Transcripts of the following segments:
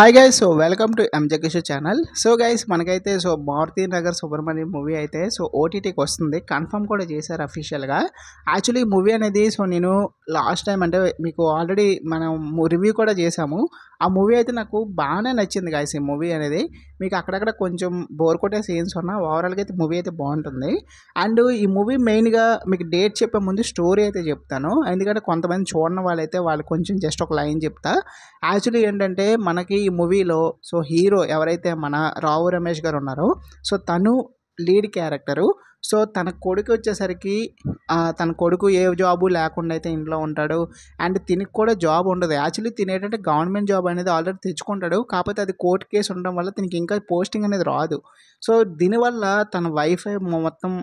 hi guys so welcome to M J Kishore channel so guys మనకైతే so Maruthi Nagar Subramanyam movie అయితే so ఓటీటీకి వస్తుంది కన్ఫర్మ్ కూడా చేశారు అఫీషియల్గా యాక్చువల్లీ మూవీ అనేది సో నేను లాస్ట్ టైం అంటే మీకు ఆల్రెడీ మనం రివ్యూ కూడా చేసాము ఆ మూవీ అయితే నాకు బాగానే నచ్చింది గాయస్ ఈ మూవీ అనేది మీకు అక్కడక్కడ కొంచెం బోర్ కొట్టే సీన్స్ ఉన్నా ఓవరాల్గా అయితే మూవీ అయితే బాగుంటుంది అండ్ ఈ మూవీ మెయిన్గా మీకు డేట్ చెప్పే ముందు స్టోరీ అయితే చెప్తాను ఎందుకంటే కొంతమంది చూడని వాళ్ళైతే వాళ్ళు కొంచెం జస్ట్ ఒక లైన్ చెప్తా యాక్చువల్లీ ఏంటంటే మనకి ఈ మూవీలో సో హీరో ఎవరైతే మన రావు రమేష్ గారు ఉన్నారో సో తను లీడ్ క్యారెక్టరు సో తన కొడుకు వచ్చేసరికి తన కొడుకు ఏ జాబు లేకుండా అయితే ఇంట్లో ఉంటాడు అండ్ తినికి కూడా జాబ్ ఉండదు యాక్చువల్లీ తినేటంటే గవర్నమెంట్ జాబ్ అనేది ఆల్రెడీ తెచ్చుకుంటాడు కాకపోతే అది కోర్టు కేసు ఉండడం వల్ల తినకి ఇంకా పోస్టింగ్ అనేది రాదు సో దీనివల్ల తన వైఫ్ మొత్తం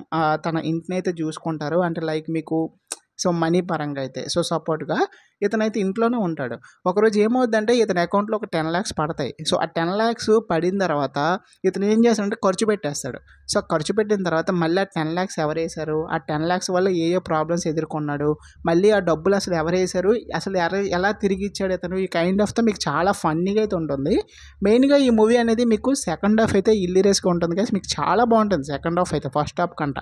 తన ఇంటిని అయితే చూసుకుంటారు అంటే లైక్ మీకు సో మనీ పరంగా అయితే సో సపోర్ట్గా ఇతనైతే ఇంట్లోనే ఉంటాడు ఒకరోజు ఏమవుద్దంటే ఇతని అకౌంట్లో ఒక టెన్ ల్యాక్స్ పడతాయి సో ఆ టెన్ ల్యాక్స్ పడిన తర్వాత ఇతను ఏం చేస్తాడంటే ఖర్చు పెట్టేస్తాడు సో ఖర్చు పెట్టిన తర్వాత మళ్ళీ ఆ టెన్ ల్యాక్స్ ఎవరు వేశారు ఆ టెన్ ల్యాక్స్ వల్ల ఏ ఏ ప్రాబ్లమ్స్ ఎదుర్కొన్నాడు మళ్ళీ ఆ డబ్బులు అసలు ఎవరు వేశారు అసలు ఎలా ఎలా తిరిగి ఇచ్చాడు ఇతను ఈ కైండ్ ఆఫ్తో మీకు చాలా ఫన్నీగా అయితే ఉంటుంది మెయిన్గా ఈ మూవీ అనేది మీకు సెకండ్ హాఫ్ అయితే రేస్గా ఉంటుంది కదా మీకు చాలా బాగుంటుంది సెకండ్ హాఫ్ అయితే ఫస్ట్ హాఫ్ కంట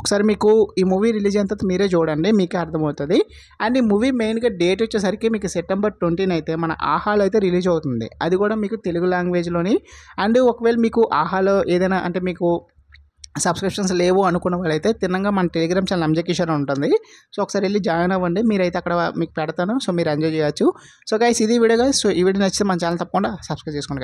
ఒకసారి మీకు ఈ మూవీ రిలీజ్ అయిన తర్వాత మీరే చూడండి మీకే అర్థమవుతుంది అండ్ ఈ మూవీ మెయిన్గా డేట్ వచ్చేసరికి మీకు సెప్టెంబర్ ట్వంటీన్ అయితే మన ఆహాలో అయితే రిలీజ్ అవుతుంది అది కూడా మీకు తెలుగు లాంగ్వేజ్లోని అండ్ ఒకవేళ మీకు ఆహాలో ఏదైనా అంటే మీకు సబ్స్క్రిప్షన్స్ లేవు అనుకున్న వాళ్ళైతే తిన్నగా మన టెలిగ్రామ్ ఛానల్ అంజకిషన్ ఉంటుంది సో ఒకసారి వెళ్ళి జాయిన్ అవ్వండి మీరైతే అక్కడ మీకు పెడతాను సో మీరు ఎంజాయ్ చేయొచ్చు సో గైస్ ఇది వీడియో గైస్ సో ఈ వీడియో నచ్చితే మన ఛానల్ తప్పకుండా సబ్స్క్రైబ్ చేసుకోండి